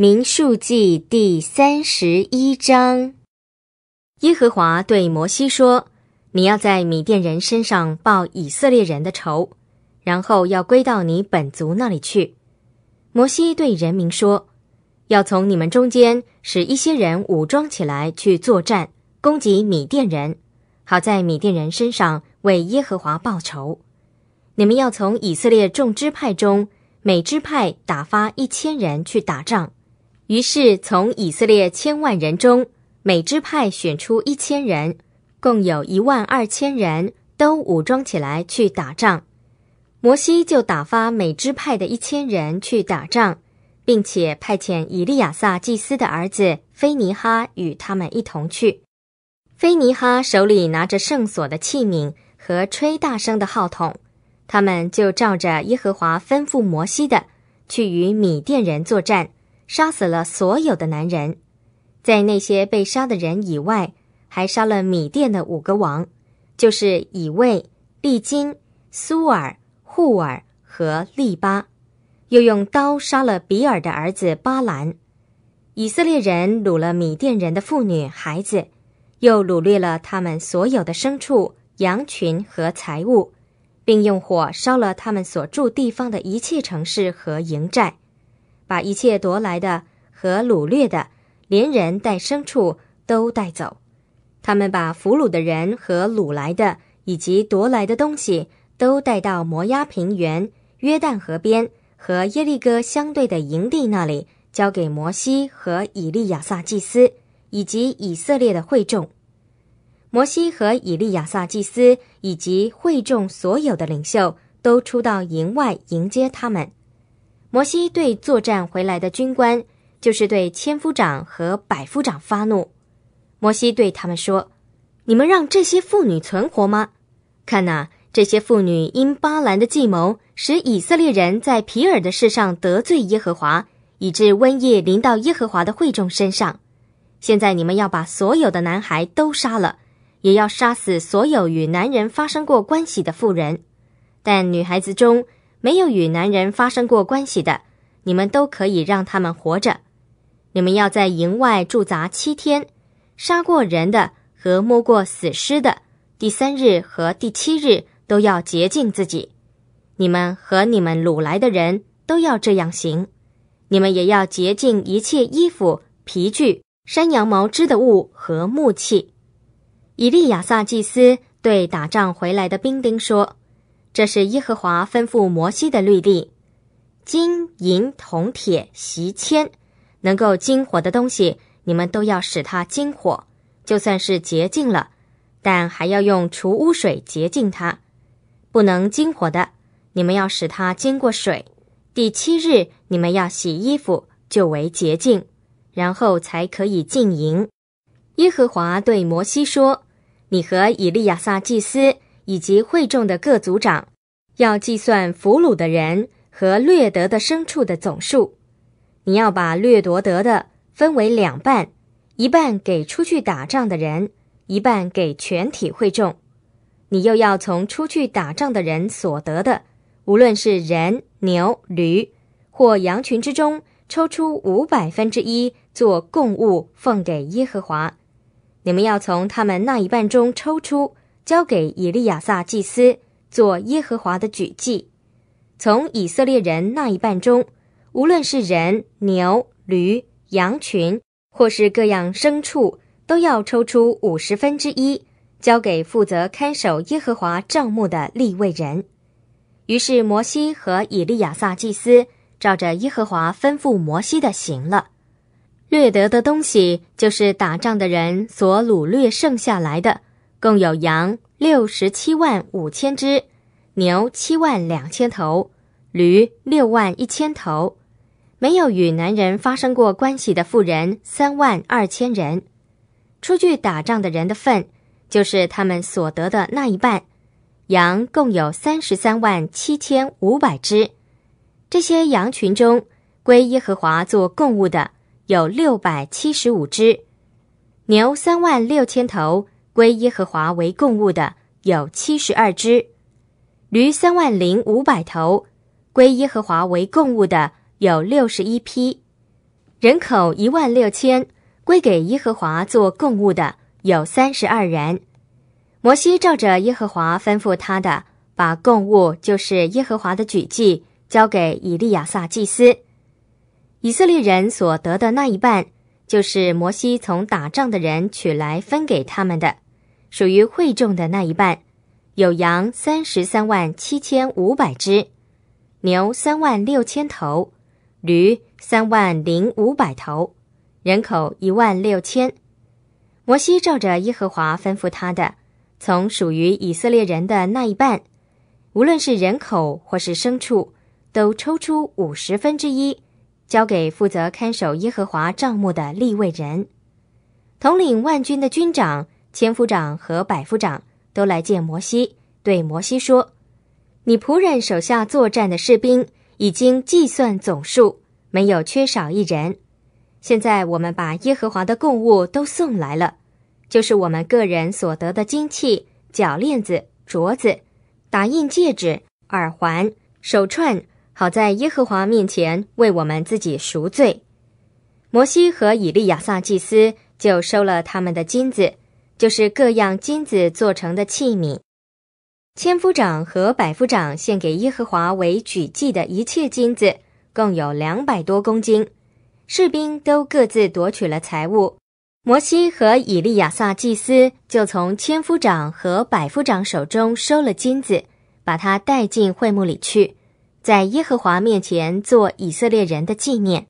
民数记第三十一章，耶和华对摩西说：“你要在米甸人身上报以色列人的仇，然后要归到你本族那里去。”摩西对人民说：“要从你们中间使一些人武装起来去作战，攻击米甸人，好在米甸人身上为耶和华报仇。你们要从以色列众支派中每支派打发一千人去打仗。”于是，从以色列千万人中，每支派选出一千人，共有一万二千人都武装起来去打仗。摩西就打发每支派的一千人去打仗，并且派遣以利亚撒祭司的儿子菲尼哈与他们一同去。菲尼哈手里拿着圣所的器皿和吹大声的号筒，他们就照着耶和华吩咐摩西的，去与米甸人作战。杀死了所有的男人，在那些被杀的人以外，还杀了米甸的五个王，就是以卫、利金、苏尔、护尔和利巴，又用刀杀了比尔的儿子巴兰。以色列人掳了米甸人的妇女、孩子，又掳掠了他们所有的牲畜、羊群和财物，并用火烧了他们所住地方的一切城市和营寨。把一切夺来的和掳掠的，连人带牲畜都带走。他们把俘虏的人和掳来的以及夺来的东西都带到摩押平原、约旦河边和耶利哥相对的营地那里，交给摩西和以利亚撒祭司以及以色列的会众。摩西和以利亚撒祭司以及会众所有的领袖都出到营外迎接他们。摩西对作战回来的军官，就是对千夫长和百夫长发怒。摩西对他们说：“你们让这些妇女存活吗？看呐，这些妇女因巴兰的计谋，使以色列人在皮尔的事上得罪耶和华，以致瘟疫临到耶和华的会众身上。现在你们要把所有的男孩都杀了，也要杀死所有与男人发生过关系的妇人。但女孩子中……”没有与男人发生过关系的，你们都可以让他们活着。你们要在营外驻扎七天。杀过人的和摸过死尸的，第三日和第七日都要洁净自己。你们和你们掳来的人都要这样行。你们也要洁净一切衣服、皮具、山羊毛织的物和木器。以利亚撒祭司对打仗回来的兵丁说。这是耶和华吩咐摩西的律例：金银铜铁、锡铅，能够金火的东西，你们都要使它金火；就算是洁净了，但还要用除污水洁净它。不能金火的，你们要使它经过水。第七日，你们要洗衣服，就为洁净，然后才可以进营。耶和华对摩西说：“你和以利亚撒祭司。”以及会众的各族长，要计算俘虏的人和掠得的牲畜的总数。你要把掠夺得的分为两半，一半给出去打仗的人，一半给全体会众。你又要从出去打仗的人所得的，无论是人、牛、驴或羊群之中，抽出五百分之一做供物奉给耶和华。你们要从他们那一半中抽出。交给以利亚撒祭司做耶和华的举祭。从以色列人那一半中，无论是人、牛、驴、羊群，或是各样牲畜，都要抽出五十分之一，交给负责看守耶和华帐幕的立位人。于是摩西和以利亚撒祭司照着耶和华吩咐摩西的行了。掠得的东西，就是打仗的人所掳掠剩下来的。共有羊六十七万五千只，牛七万两千头，驴六万一千头，没有与男人发生过关系的妇人三万二千人。出去打仗的人的份，就是他们所得的那一半。羊共有三十三万七千五百只，这些羊群中归耶和华做供物的有六百七十五只，牛三万六千头。归耶和华为供物的有七十二只，驴三万零五百头，归耶和华为供物的有六十一批，人口一万六千，归给耶和华做供物的有三十二人。摩西照着耶和华吩咐他的，把供物，就是耶和华的举祭，交给以利亚撒祭司。以色列人所得的那一半，就是摩西从打仗的人取来分给他们的。属于会众的那一半，有羊三十三万七千五百只，牛三万六千头，驴三万零五百头，人口一万六千。摩西照着耶和华吩咐他的，从属于以色列人的那一半，无论是人口或是牲畜，都抽出五十分之一，交给负责看守耶和华帐目的立位人，统领万军的军长。千夫长和百夫长都来见摩西，对摩西说：“你仆人手下作战的士兵已经计算总数，没有缺少一人。现在我们把耶和华的供物都送来了，就是我们个人所得的金器、脚链子、镯子、打印戒指、耳环、手串，好在耶和华面前为我们自己赎罪。”摩西和以利亚撒祭司就收了他们的金子。就是各样金子做成的器皿，千夫长和百夫长献给耶和华为举祭的一切金子，共有两百多公斤。士兵都各自夺取了财物，摩西和以利亚撒祭司就从千夫长和百夫长手中收了金子，把它带进会幕里去，在耶和华面前做以色列人的纪念。